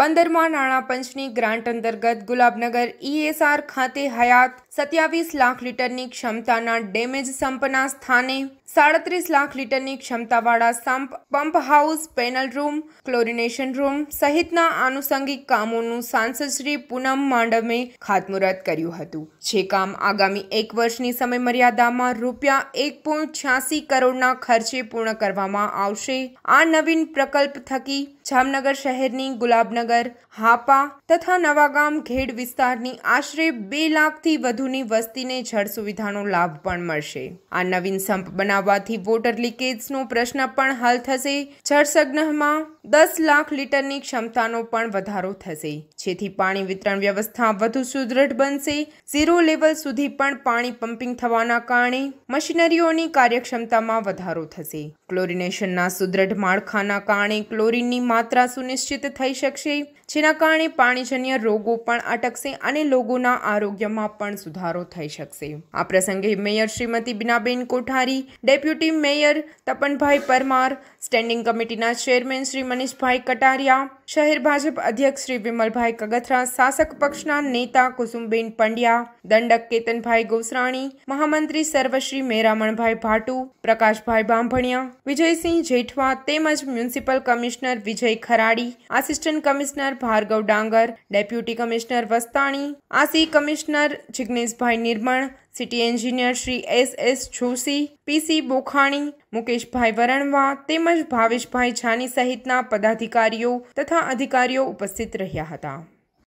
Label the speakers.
Speaker 1: પંદરમાં નાણાં પંચની ગ્રાન્ટ અંતર્ગત ગુલાબનગર ઈએસઆર ખાતે હયાત સત્યાવીસ લાખ લીટરની ક્ષમતાના ડેમેજ સંપના સ્થાને સાડત્રીસ લાખ લીટરની ક્ષમતાવાળા sump pump house panel room chlorination room સહિતના આનુષંગિક કામોનું સાંસદશ્રી પૂનમ માંડમે ખાતમુહૂર્ત કર્યું હતું જે કામ આગામી એક વર્ષની સમયમર્યાદામાં રૂપિયા એક પોઈન્ટ છ્યાસી કરોડના ખર્ચે પૂર્ણ કરવામાં આવશે આ નવીન પ્રકલ્પ થકી જામનગર શહેરની ગુલાબનગર હાપા તથા નવાગામ ઘેડ વિસ્તારની આશરે બે લાખથી વધુની વસ્તીને જળ સુવિધાનો લાભ પણ મળશે આ નવીન સંપ બના બનાવવાથી વોટર લીકેજનો પ્રશ્ન પણ હલ થશે જળસગ્નમાં દસ લાખ લીટરની ક્ષમતાનો પણ વધારો થશે જેથી પાણી વિતરણ વ્યવસ્થા વધુ સુદૃઢ બનશે ઝીરો લેવલ સુધી પણ પાણી પમ્પિંગ થવાના કારણે મશીનરીઓની કાર્યક્ષમતામાં વધારો થશે ક્લોરિનેશનના સુદૃઢ માળખાના કારણે ક્લોરિનની માત્રા સુનિશ્ચિત થઈ શકશે જેના કારણે પાણીજન્ય રોગો પણ અટકશે અને લોકોના આરોગ્યમાં પણ સુધારો થઈ શકશે આ પ્રસંગે mayor Shrimati Binaben Kothari deputy mayor Tapanbhai Parmar standing કમિટીના ચેરમેન શ્રી મનીષભાઈ કટારિયા શહેર ભાજપ અધ્યક્ષ શ્રી વિમલભાઈ કગથરા શાસક પક્ષના નેતા કુસુમબેન પંડ્યા દંડક કેતનભાઈ ગોસરાણી મહામંત્રી સર્વશ્રી મેરામણભાઈ ભાટુ પ્રકાશભાઈ બાંભણિયા વિજયસિંહ જેઠવા તેમજ municipal commissioner Vijay Kharadi assistant commissioner Bhargav Dangar deputy commissioner Vastani આસી commissioner Jigneshbhai Nirmal city engineer Shri S S Joshi PC Bokhani Mukeshbhai Varanva તેમજ ભાવેશભાઈ છાની સહિતના પદાધિકારીઓ તથા અધિકારીઓ ઉપસ્થિત રહ્યા હતા